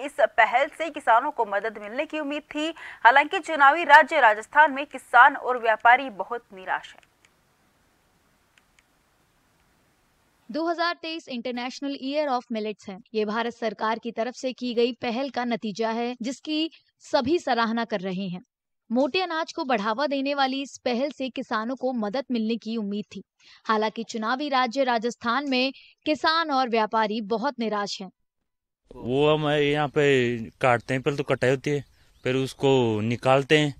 इस पहल से किसानों को मदद मिलने की उम्मीद थी हालांकि चुनावी राज्य राजस्थान में किसान और व्यापारी बहुत निराश हैं। 2023 इंटरनेशनल ईयर ऑफ मिलेट्स है ये भारत सरकार की तरफ से की गई पहल का नतीजा है जिसकी सभी सराहना कर रहे हैं मोटे अनाज को बढ़ावा देने वाली इस पहल से किसानों को मदद मिलने की उम्मीद थी हालांकि चुनावी राज्य राजस्थान में किसान और व्यापारी बहुत निराश हैं वो हम यहाँ पे काटते हैं पहले तो कटाई होती है फिर उसको निकालते हैं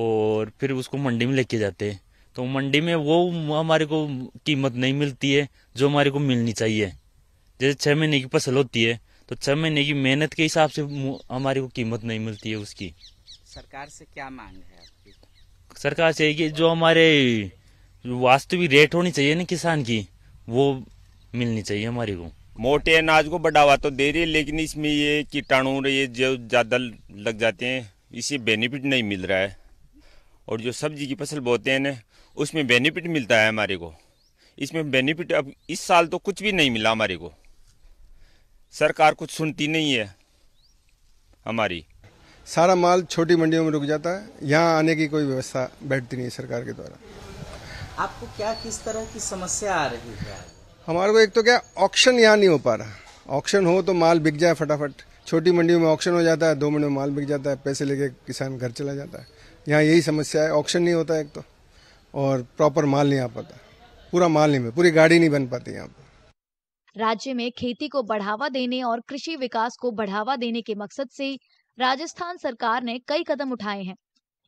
और फिर उसको मंडी में लेके जाते हैं तो मंडी में वो हमारे को कीमत नहीं मिलती है जो हमारे को मिलनी चाहिए जैसे छः महीने की फसल होती है तो छः महीने की मेहनत के हिसाब से हमारे को कीमत नहीं मिलती है उसकी सरकार से क्या मांग है आपकी सरकार से कि जो हमारे वास्तविक रेट होनी चाहिए ना किसान की वो मिलनी चाहिए हमारे को मोटे अनाज को बढ़ावा तो दे रही है लेकिन इसमें ये कीटाणु ये जो ज़्यादा लग जाते हैं इसे बेनिफिट नहीं मिल रहा है और जो सब्जी की फसल बोते हैं ना उसमें बेनिफिट मिलता है हमारे को इसमें बेनिफिट अब इस साल तो कुछ भी नहीं मिला हमारे को सरकार कुछ सुनती नहीं है हमारी सारा माल छोटी मंडियों में रुक जाता है यहाँ आने की कोई व्यवस्था बैठती नहीं है सरकार के द्वारा आपको क्या किस तरह की समस्या आ रही है हमारे को एक तो क्या ऑक्शन यहाँ नहीं हो पा रहा ऑक्शन हो तो माल बिक जाए फटाफट छोटी मंडियों में ऑक्शन हो जाता है दो मिनट में माल बिक जाता है पैसे लेके किसान घर चला जाता है यहाँ यही समस्या है ऑक्शन नहीं होता एक तो और प्रॉपर माल नहीं आ पाता पूरा माल नहीं पूरी गाड़ी नहीं बन पाती यहाँ पर राज्य में खेती को बढ़ावा देने और कृषि विकास को बढ़ावा देने के मकसद से राजस्थान सरकार ने कई कदम उठाए हैं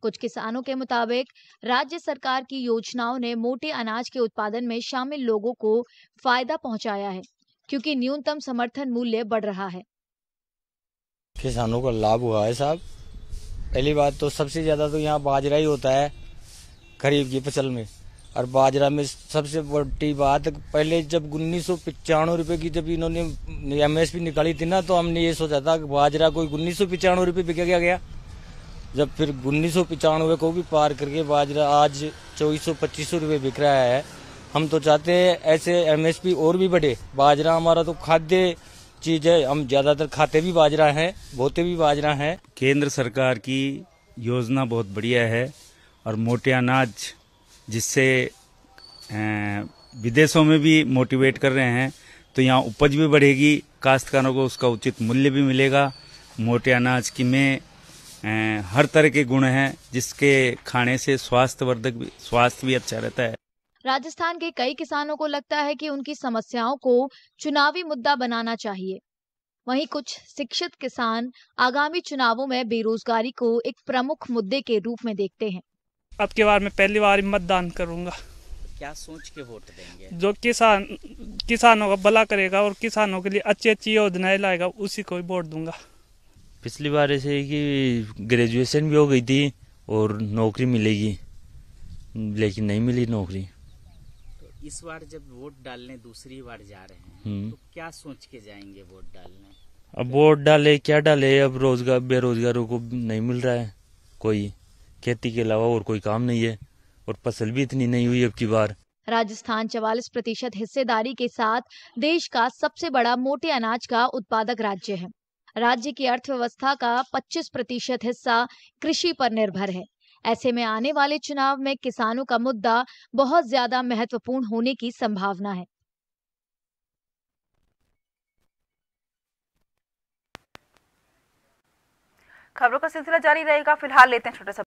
कुछ किसानों के मुताबिक राज्य सरकार की योजनाओं ने मोटे अनाज के उत्पादन में शामिल लोगों को फायदा पहुंचाया है क्योंकि न्यूनतम समर्थन मूल्य बढ़ रहा है किसानों का लाभ हुआ है साहब पहली बात तो सबसे ज्यादा तो यहाँ बाजरा ही होता है खरीफ की फसल में और बाजरा में सबसे बड़ी बात पहले जब उन्नीस सौ पचानवे रुपये की जब इन्होंने एमएसपी निकाली थी ना तो हमने ये सोचा था कि बाजरा कोई उन्नीस सौ पिचानवे रुपये बिका गया जब फिर उन्नीस सौ पचानवे को भी पार करके बाजरा आज चौबीस सौ पच्चीस सौ रुपये बिक रहा है हम तो चाहते हैं ऐसे एमएसपी और भी बढ़े बाजरा हमारा तो खाद्य चीज है हम ज्यादातर खाते भी बाजरा है बोते भी बाजरा है केंद्र सरकार की योजना बहुत बढ़िया है और मोटे अनाज जिससे विदेशों में भी मोटिवेट कर रहे हैं तो यहाँ उपज भी बढ़ेगी काश्तकारों को उसका उचित मूल्य भी मिलेगा मोटे अनाज की में हर तरह के गुण हैं जिसके खाने से स्वास्थ्यवर्धक भी स्वास्थ्य भी अच्छा रहता है राजस्थान के कई किसानों को लगता है कि उनकी समस्याओं को चुनावी मुद्दा बनाना चाहिए वहीं कुछ शिक्षित किसान आगामी चुनावों में बेरोजगारी को एक प्रमुख मुद्दे के रूप में देखते हैं अब के बार में पहली बार मतदान करूंगा क्या सोच के वोट देंगे जो किसान किसानों का भला करेगा और किसानों के लिए अच्छी अच्छी योजनाएं लाएगा उसी को वोट दूंगा पिछली बार ऐसे कि ग्रेजुएशन भी हो गई थी और नौकरी मिलेगी लेकिन नहीं मिली नौकरी तो इस बार जब वोट डालने दूसरी बार जा रहे हैं हम्म। तो क्या सोच के जाएंगे वोट डालने अब वोट डाले क्या डाले अब रोजगार बेरोजगारों को नहीं मिल रहा है कोई खेती के अलावा और कोई काम नहीं है और फसल भी इतनी नहीं हुई अब की बार राजस्थान चवालीस प्रतिशत हिस्सेदारी के साथ देश का सबसे बड़ा मोटे अनाज का उत्पादक राज्य है राज्य की अर्थव्यवस्था का 25 प्रतिशत हिस्सा कृषि पर निर्भर है ऐसे में आने वाले चुनाव में किसानों का मुद्दा बहुत ज्यादा महत्वपूर्ण होने की संभावना है खबरों का सिलसिला जारी रहेगा फिलहाल लेते हैं छोटा सा